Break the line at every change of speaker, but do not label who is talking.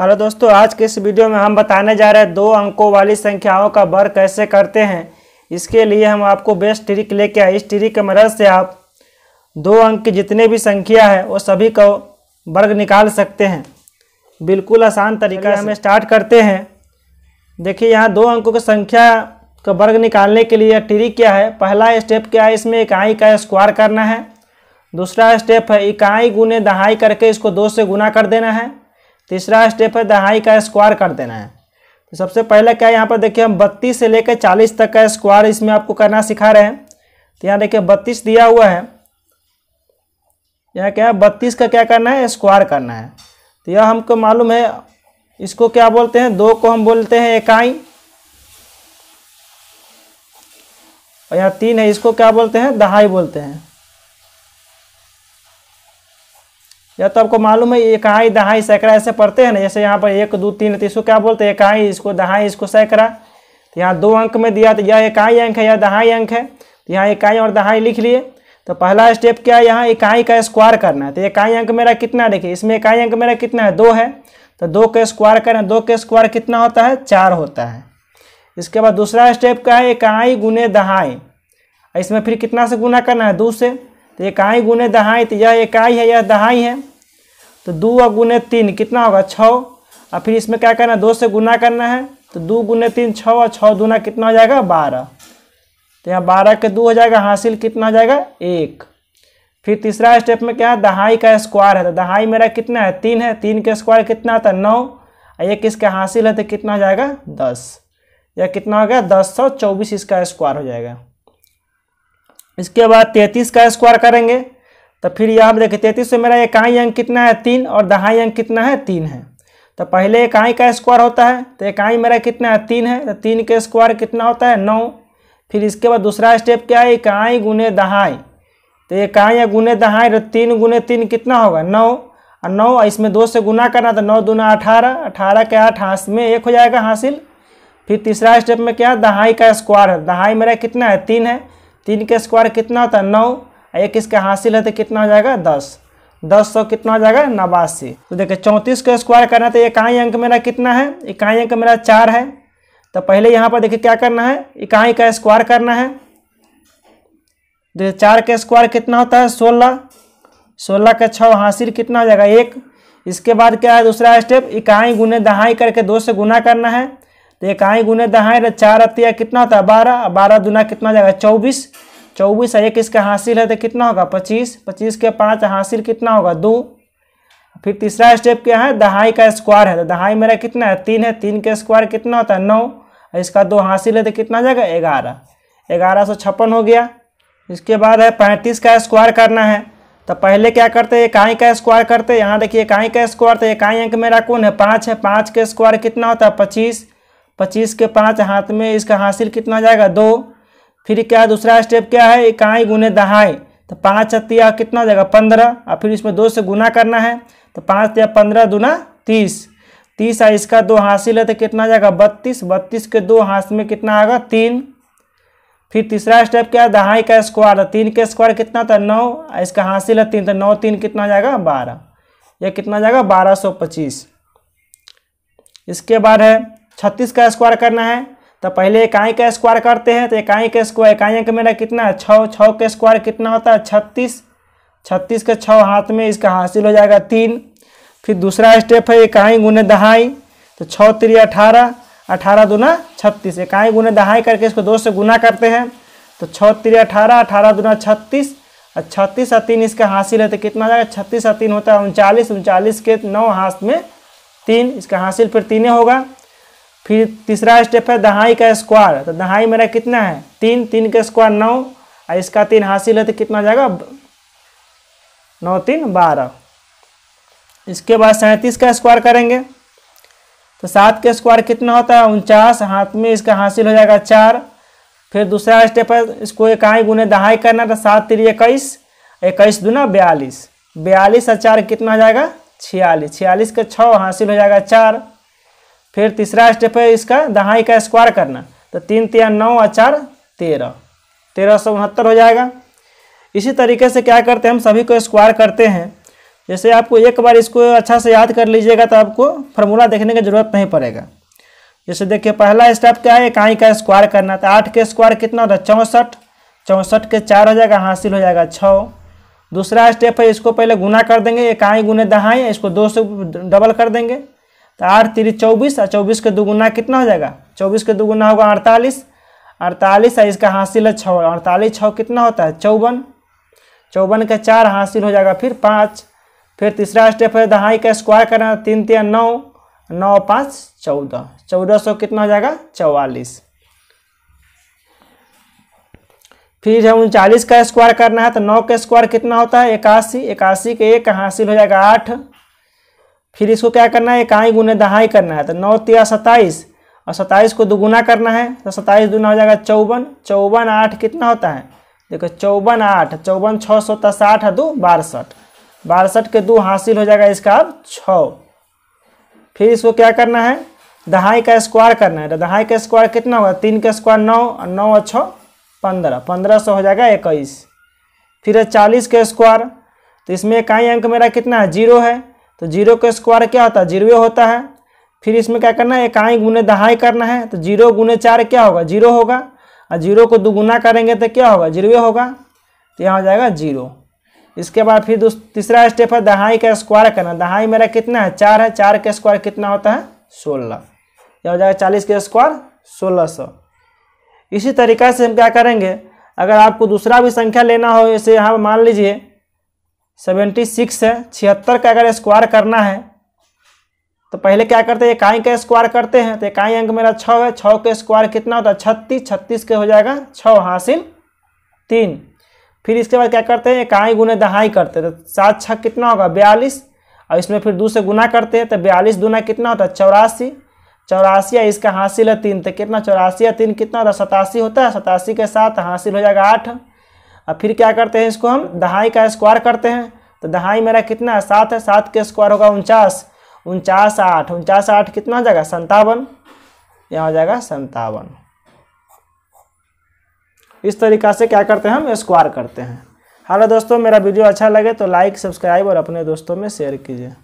hello दोस्तों आज के इस वीडियो में हम बताने जा रहे हैं दो अंकों वाली संख्याओं का वर्ग कैसे करते हैं इसके लिए हम आपको बेस्ट ट्रिक लेके आए इस ट्रिक के मदद से आप दो अंक की जितने भी संख्या है वो सभी का वर्ग निकाल सकते हैं बिल्कुल आसान तरीका है हम स्टार्ट करते हैं देखिए यहाँ दो अंकों की संख्या का वर्ग निकालने के लिए ट्रिक क्या है पहला स्टेप क्या है इसमें इकाई का स्क्वायर करना है दूसरा स्टेप है इकाई गुने दहाई करके इसको दो से गुना कर देना है तीसरा स्टेप है दहाई का स्क्वायर कर देना है तो सबसे पहले क्या है यहाँ पर देखिए हम बत्तीस से लेकर चालीस तक का स्क्वायर इसमें आपको करना सिखा रहे हैं तो यहाँ देखिए बत्तीस दिया हुआ है यहाँ क्या है बत्तीस का क्या करना है स्क्वायर करना है तो यह हमको मालूम है इसको क्या बोलते हैं दो को हम बोलते हैं इकाई और यहाँ तीन है इसको क्या बोलते हैं दहाई बोलते हैं या तो आपको मालूम है इकाई दहाई सैकड़ा ऐसे पढ़ते हैं ना जैसे यहाँ पर एक दो तीन तो इसको क्या बोलते हैं इकाई इसको दहाई इसको सैकड़ा तो यहाँ दो अंक में दिया तो यह इकाई अंक है यह दहाई अंक है तो यहाँ इकाई और दहाई लिख लिए तो पहला स्टेप क्या है यहाँ इकाई का स्क्वायर करना है तो इकाई अंक मेरा कितना देखिए इसमें इकाई अंक मेरा कितना है दो है तो दो का स्क्वायर करें दो का स्क्वायर कितना होता है चार होता है इसके बाद दूसरा स्टेप क्या है इकाई गुने दहाई इसमें फिर कितना से गुना करना है दो से तो इकाई गुने दहाई तो यह इकाई है यह दहाई है तो दो और गुने तीन कितना होगा छः और फिर इसमें क्या करना है दो से गुना करना है तो दो गुने तीन छः और छः दूना कितना हो जाएगा बारह तो यहाँ बारह के दो हो जाएगा हासिल कितना हो जाएगा एक फिर तीसरा स्टेप में क्या है दहाई का स्क्वायर है तो दहाई मेरा कितना है तीन है तीन के स्क्वायर कितना आता है नौ और एक इसका हासिल है तो कितना हो जाएगा दस या कितना हो गया दस सौ चौबीस इसका स्क्वायर हो जाएगा इसके बाद तैतीस का स्क्वायर करेंगे तो फिर यहाँ देखिए तैंतीस से मेरा इकाई अंक कितना है तीन और दहाई अंक कितना है तीन है तो पहले इकाई का स्क्वायर होता है तो इकाई मेरा कितना है तीन है तो तीन के स्क्वायर कितना होता है नौ फिर इसके बाद दूसरा स्टेप क्या है इकाई गुने दहाई तो इकाई या गुने दहाई तो तीन गुने तीन कितना होगा नौ और नौ इसमें दो से गुना करना तो नौ दुना अठारह अठारह के आठ हाँ में एक हो जाएगा हासिल फिर तीसरा स्टेप में क्या है दहाई का स्क्वायर है दहाई मेरा कितना है तीन है तीन के स्क्वायर कितना होता है नौ एक इसका हासिल है तो कितना हो जाएगा दस दस सौ कितना हो जाएगा नवासी तो देखिए चौंतीस को स्क्वायर करना है तो इकाई अंक मेरा कितना है इकाई अंक मेरा चार है तो पहले यहाँ पर देखिए क्या करना है इकाई का स्क्वायर करना है देखिए चार का स्क्वायर कितना होता है सोलह सोलह का छः हासिल कितना हो जाएगा एक इसके बाद क्या है दूसरा स्टेप इकाई गुने दहाई करके दो से गुना करना है तो इकाई गुने दहाई तो चार अतिया कितना होता है बारह बारह दुना कितना जाएगा चौबीस चौबीस एक इसका हासिल है तो कितना होगा पच्चीस पच्चीस के पाँच हासिल कितना होगा दो फिर तीसरा स्टेप क्या है दहाई का स्क्वायर है तो दहाई मेरा कितना है तीन है तीन के स्क्वायर कितना होता है नौ इसका दो हासिल है तो कितना जाएगा ग्यारह ग्यारह सौ छप्पन हो गया इसके बाद है पैंतीस का स्क्वायर करना है तो पहले क्या करते हैं इकाई का स्क्वायर करते हैं यहाँ देखिए इकाई का स्क्वायर तो इकाई अंक मेरा कौन है पाँच है पाँच के स्क्वायर कितना होता है पच्चीस पच्चीस के पाँच हाथ में इसका हासिल कितना जाएगा दो फिर क्या दूसरा स्टेप क्या है इकाई गुने दहाई तो पाँच हत्या कितना जाएगा पंद्रह और फिर इसमें दो से गुना करना है तो पाँच या पंद्रह दुना तीस तीस आ इसका दो हासिल है तो कितना जाएगा बत्तीस बत्तीस के दो हाथ में कितना आएगा तीन फिर तीसरा स्टेप क्या है दहाई का स्क्वायर तो तीन के स्क्वायर कितना था नौ इसका हासिल है तीन तो नौ तीन कितना जाएगा बारह यह कितना जाएगा बारह सौ पच्चीस इसके बाद है छत्तीस का स्क्वायर करना है तो पहले इकाई का स्क्वायर करते हैं तो इकाई का स्क्वायर इकाई का मेरा कितना है छः छः का स्क्वायर कितना होता है छत्तीस छत्तीस का छः हाथ में इसका हासिल हो जाएगा तीन फिर दूसरा स्टेप है इकाई गुने दहाई तो छः त्री अठारह अठारह दूना छत्तीस इकाई गुने दहाई करके इसको दो से गुना करते हैं तो छः त्री अठारह अठारह दूना छत्तीस और छत्तीस और तीन इसका हासिल है तो कितना जाएगा छत्तीस और तीन होता है उनचालीस उनचालीस के नौ हाथ में तीन इसका हासिल फिर तीन होगा फिर तीसरा स्टेप है दहाई का स्क्वायर तो दहाई मेरा कितना है तीन तीन का स्क्वायर नौ और इसका तीन हासिल है तो कितना जाएगा नौ तीन बारह इसके बाद सैंतीस का स्क्वायर करेंगे तो सात का स्क्वायर कितना होता है उनचास हाथ में इसका हासिल हो जाएगा चार फिर दूसरा स्टेप है इसको इकाई गुने दहाई करना तो सात तीन इक्कीस इक्कीस दूना बयालीस बयालीस और चार कितना हो जाएगा छियालीस छियालीस का छः हासिल हो जाएगा चार फिर तीसरा स्टेप है इसका दहाई का स्क्वायर करना तो तीन तिया नौ और चार तेरह तेरह सौ उनहत्तर हो जाएगा इसी तरीके से क्या करते हैं हम सभी को स्क्वायर करते हैं जैसे आपको एक बार इसको अच्छा से याद कर लीजिएगा तो आपको फार्मूला देखने की जरूरत नहीं पड़ेगा जैसे देखिए पहला स्टेप क्या है इकाई का स्क्वायर करना तो आठ के स्क्वायर कितना होता है चौंसठ चौंसठ के चार हो जाएगा हासिल हो जाएगा छः दूसरा स्टेप है इसको पहले गुना कर देंगे इकाई गुने दहाई इसको दो से डबल कर देंगे तो आठ तीन चौबीस और चौबीस का दुगुना कितना हो जाएगा चौबीस का दुगुना होगा अड़तालीस अड़तालीस और इसका हासिल है छः अड़तालीस छः कितना होता है चौवन चौवन का चार हासिल हो जाएगा फिर पाँच फिर तीसरा स्टेप है दहाई का स्क्वायर करना तीन तीन नौ नौ पाँच चौदह चौदह सौ कितना हो जाएगा चौवालीस फिर जब उनचालीस का स्क्वायर करना है तो नौ का स्क्वायर कितना होता है इक्यासी इक्यासी के एक हासिल हो जाएगा आठ फिर इसको क्या करना है इकाई गुने दहाई करना है तो नौ तेरह सत्ताईस और सत्ताईस को दोगुना करना है तो सत्ताईस दुना हो जाएगा चौवन चौवन आठ कितना होता है देखो चौवन आठ चौवन छः सौ तो साठ दो बासठ बासठ के दो हासिल हो जाएगा इसका अब छः फिर इसको क्या करना है दहाई का स्क्वायर करना है तो दहाई का स्क्वायर कितना होगा तीन का स्क्वायर नौ और नौ और छः पंद्रह पंद्रह सौ हो जाएगा इक्कीस फिर है चालीस का स्क्वायर तो इसमें इकाई अंक मेरा कितना है जीरो है तो जीरो का स्क्वायर क्या होता है जीरो होता है फिर इसमें क्या करना है इकाई गुने दहाई करना है तो जीरो गुने चार क्या होगा जीरो होगा और जीरो को दुगुना करेंगे तो क्या होगा जीरो होगा तो यहाँ हो जाएगा जीरो इसके बाद फिर दोस्त तीसरा स्टेप है दहाई का स्क्वायर करना दहाई मेरा कितना है चार है चार का स्क्वायर कितना होता है सोलह यह हो जाएगा चालीस का स्क्वायर सोलह सौ इसी तरीका से हम क्या करेंगे अगर आपको दूसरा भी संख्या लेना हो जैसे यहाँ मान लीजिए सेवेंटी सिक्स है छिहत्तर का अगर स्क्वायर करना है तो पहले क्या करते हैं इकाई का स्क्वायर करते हैं तो इकाई अंक मेरा छः है छः का स्क्वायर कितना होता है छत्तीस छत्तीस के हो जाएगा छः हासिल तीन फिर इसके बाद क्या करते हैं इकाई गुने दहाई करते हैं तो सात छः कितना होगा बयालीस और इसमें फिर दो से गुना करते हैं तो बयालीस गुना कितना होता है चौरासी चौरासी या इसका हासिल है तीन तो कितना चौरासी या तीन कितना होता है सतासी होता है सतासी के साथ हासिल हो जाएगा आठ अब फिर क्या करते हैं इसको हम दहाई का स्क्वायर करते हैं तो दहाई मेरा कितना है सात है सात के स्क्वायर होगा उनचास उनचास आठ उनचास आठ कितना हो जाएगा संतावन यहाँ हो जाएगा संतावन इस तरीका से क्या करते हैं हम स्क्वायर करते हैं हेलो दोस्तों मेरा वीडियो अच्छा लगे तो लाइक सब्सक्राइब और अपने दोस्तों में शेयर कीजिए